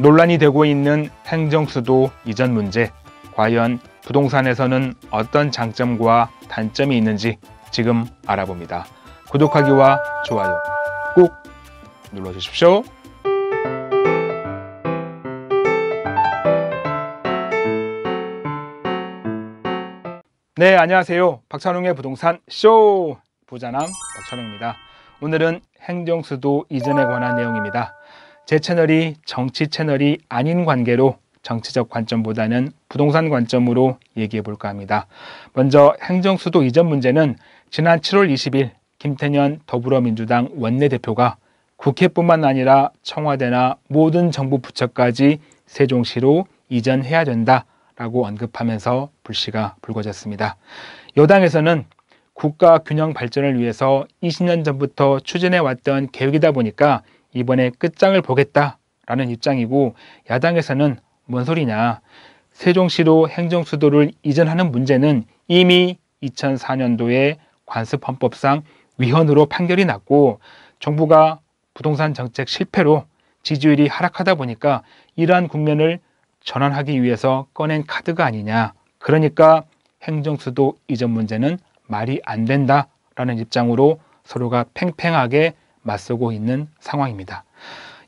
논란이 되고 있는 행정수도 이전 문제. 과연 부동산에서는 어떤 장점과 단점이 있는지 지금 알아봅니다. 구독하기와 좋아요 꼭 눌러주십시오. 네, 안녕하세요. 박찬웅의 부동산 쇼 부자남 박찬웅입니다. 오늘은 행정수도 이전에 관한 내용입니다. 제 채널이 정치 채널이 아닌 관계로 정치적 관점보다는 부동산 관점으로 얘기해 볼까 합니다. 먼저 행정수도 이전 문제는 지난 7월 20일 김태년 더불어민주당 원내대표가 국회뿐만 아니라 청와대나 모든 정부 부처까지 세종시로 이전해야 된다라고 언급하면서 불씨가 불거졌습니다. 여당에서는 국가 균형 발전을 위해서 20년 전부터 추진해왔던 계획이다 보니까 이번에 끝장을 보겠다라는 입장이고 야당에서는 뭔 소리냐 세종시로 행정수도를 이전하는 문제는 이미 2004년도에 관습헌법상 위헌으로 판결이 났고 정부가 부동산 정책 실패로 지지율이 하락하다 보니까 이러한 국면을 전환하기 위해서 꺼낸 카드가 아니냐. 그러니까 행정수도 이전 문제는 말이 안 된다라는 입장으로 서로가 팽팽하게 맞서고 있는 상황입니다.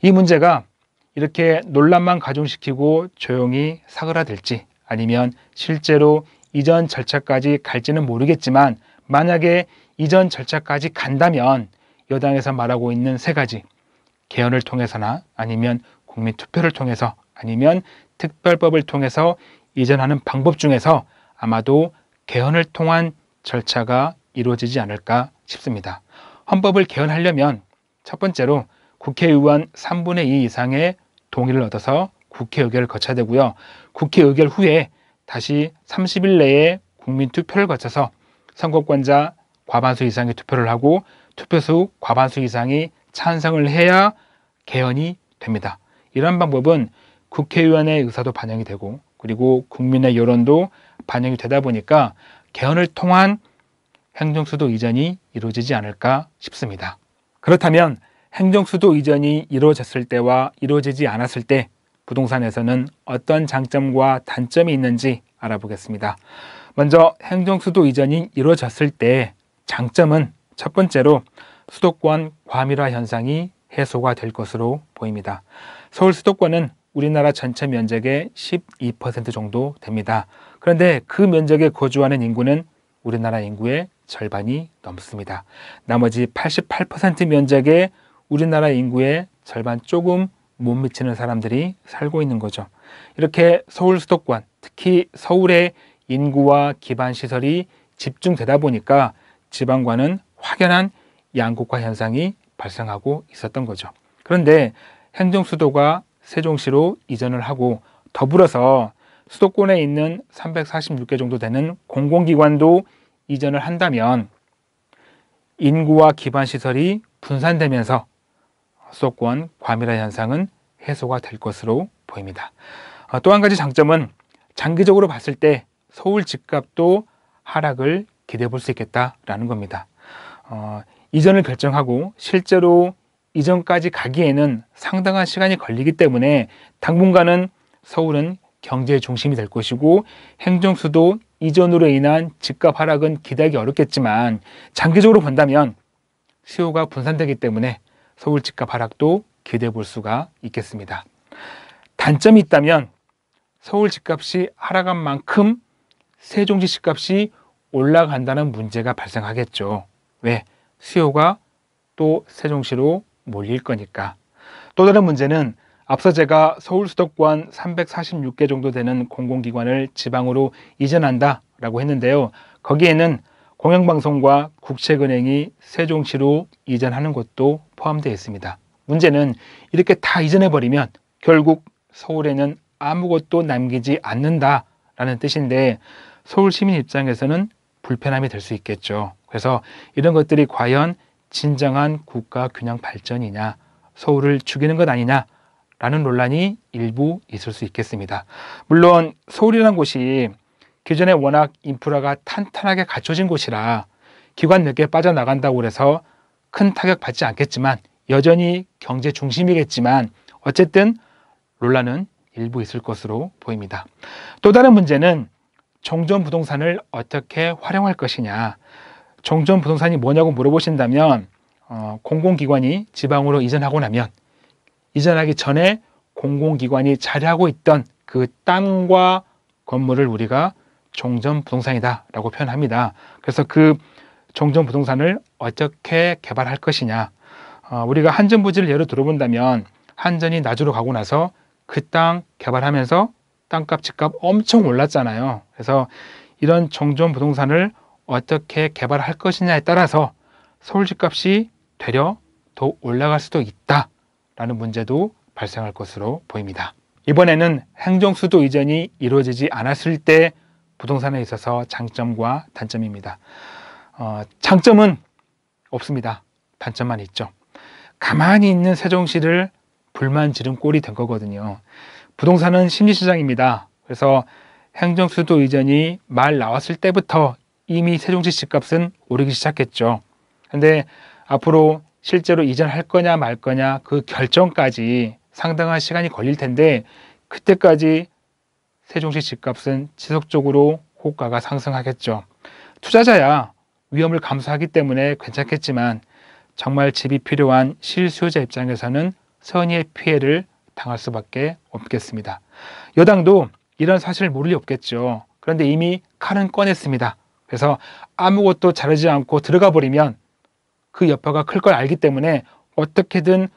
이 문제가 이렇게 논란만 가중시키고 조용히 사그라들지 아니면 실제로 이전 절차까지 갈지는 모르겠지만 만약에 이전 절차까지 간다면 여당에서 말하고 있는 세 가지 개헌을 통해서나 아니면 국민 투표를 통해서 아니면 특별법을 통해서 이전하는 방법 중에서 아마도 개헌을 통한 절차가 이루어지지 않을까 싶습니다. 헌법을 개헌하려면 첫 번째로 국회의원 3분의 2 이상의 동의를 얻어서 국회 의결을 거쳐야 되고요. 국회 의결 후에 다시 30일 내에 국민 투표를 거쳐서 선거권자 과반수 이상이 투표를 하고 투표수 과반수 이상이 찬성을 해야 개헌이 됩니다. 이런 방법은 국회의원의 의사도 반영이 되고 그리고 국민의 여론도 반영이 되다 보니까 개헌을 통한 행정수도 이전이 이루어지지 않을까 싶습니다. 그렇다면 행정수도 이전이 이루어졌을 때와 이루어지지 않았을 때 부동산에서는 어떤 장점과 단점이 있는지 알아보겠습니다. 먼저 행정수도 이전이 이루어졌을 때 장점은 첫 번째로 수도권 과밀화 현상이 해소가 될 것으로 보입니다. 서울 수도권은 우리나라 전체 면적의 12% 정도 됩니다. 그런데 그 면적에 거주하는 인구는 우리나라 인구의 절반이 넘습니다. 나머지 88% 면적의 우리나라 인구의 절반 조금 못 미치는 사람들이 살고 있는 거죠. 이렇게 서울 수도권, 특히 서울의 인구와 기반 시설이 집중되다 보니까 지방과는 확연한 양극화 현상이 발생하고 있었던 거죠. 그런데 행정 수도가 세종시로 이전을 하고 더불어서 수도권에 있는 346개 정도 되는 공공기관도 이전을 한다면 인구와 기반 시설이 분산되면서 수도권 과밀화 현상은 해소가 될 것으로 보입니다. 어, 또한 가지 장점은 장기적으로 봤을 때 서울 집값도 하락을 기대해 볼 수 있겠다라는 겁니다. 어, 이전을 결정하고 실제로 이전까지 가기에는 상당한 시간이 걸리기 때문에 당분간은 서울은 경제 중심이 될 것이고 행정수도 이전으로 인한 집값 하락은 기대하기 어렵겠지만 장기적으로 본다면 수요가 분산되기 때문에 서울 집값 하락도 기대해 볼 수가 있겠습니다. 단점이 있다면 서울 집값이 하락한 만큼 세종시 집값이 올라간다는 문제가 발생하겠죠. 왜? 수요가 또 세종시로 몰릴 거니까. 또 다른 문제는 앞서 제가 서울 수도권 346개 정도 되는 공공기관을 지방으로 이전한다라고 했는데요. 거기에는 공영방송과 국책은행이 세종시로 이전하는 것도 포함되어 있습니다. 문제는 이렇게 다 이전해버리면 결국 서울에는 아무것도 남기지 않는다라는 뜻인데 서울 시민 입장에서는 불편함이 될 수 있겠죠. 그래서 이런 것들이 과연 진정한 국가 균형 발전이냐, 서울을 죽이는 것 아니냐, 라는 논란이 일부 있을 수 있겠습니다. 물론 서울이라는 곳이 기존에 워낙 인프라가 탄탄하게 갖춰진 곳이라 기관 늦게 빠져나간다고 해서 큰 타격 받지 않겠지만 여전히 경제 중심이겠지만 어쨌든 논란은 일부 있을 것으로 보입니다. 또 다른 문제는 종전 부동산을 어떻게 활용할 것이냐. 종전 부동산이 뭐냐고 물어보신다면 어, 공공기관이 지방으로 이전하고 나면 이전하기 전에 공공기관이 자리하고 있던 그 땅과 건물을 우리가 종전 부동산이다라고 표현합니다. 그래서 그 종전 부동산을 어떻게 개발할 것이냐. 어, 우리가 한전 부지를 예로 들어본다면 한전이 나주로 가고 나서 그 땅 개발하면서 땅값 집값 엄청 올랐잖아요. 그래서 이런 종전 부동산을 어떻게 개발할 것이냐에 따라서 서울 집값이 되려 더 올라갈 수도 있다. 많은 문제도 발생할 것으로 보입니다. 이번에는 행정수도 이전이 이루어지지 않았을 때 부동산에 있어서 장점과 단점입니다. 어, 장점은 없습니다. 단점만 있죠. 가만히 있는 세종시를 불만 지른 꼴이 된 거거든요. 부동산은 심리시장입니다. 그래서 행정수도 이전이 말 나왔을 때부터 이미 세종시 집값은 오르기 시작했죠. 근데 앞으로 실제로 이전할 거냐 말 거냐 그 결정까지 상당한 시간이 걸릴 텐데 그때까지 세종시 집값은 지속적으로 호가가 상승하겠죠. 투자자야 위험을 감수하기 때문에 괜찮겠지만 정말 집이 필요한 실수요자 입장에서는 선의의 피해를 당할 수밖에 없겠습니다. 여당도 이런 사실을 모를 리 없겠죠. 그런데 이미 칼은 꺼냈습니다. 그래서 아무것도 자르지 않고 들어가 버리면 그 여파가 클 걸 알기 때문에 어떻게든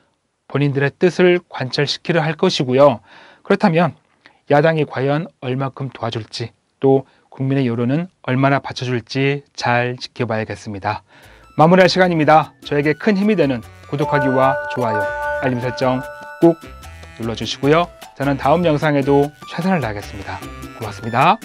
본인들의 뜻을 관철시키려 할 것이고요. 그렇다면 야당이 과연 얼마큼 도와줄지 또 국민의 여론은 얼마나 받쳐줄지 잘 지켜봐야겠습니다. 마무리할 시간입니다. 저에게 큰 힘이 되는 구독하기와 좋아요, 알림 설정 꼭 눌러주시고요. 저는 다음 영상에도 최선을 다하겠습니다. 고맙습니다.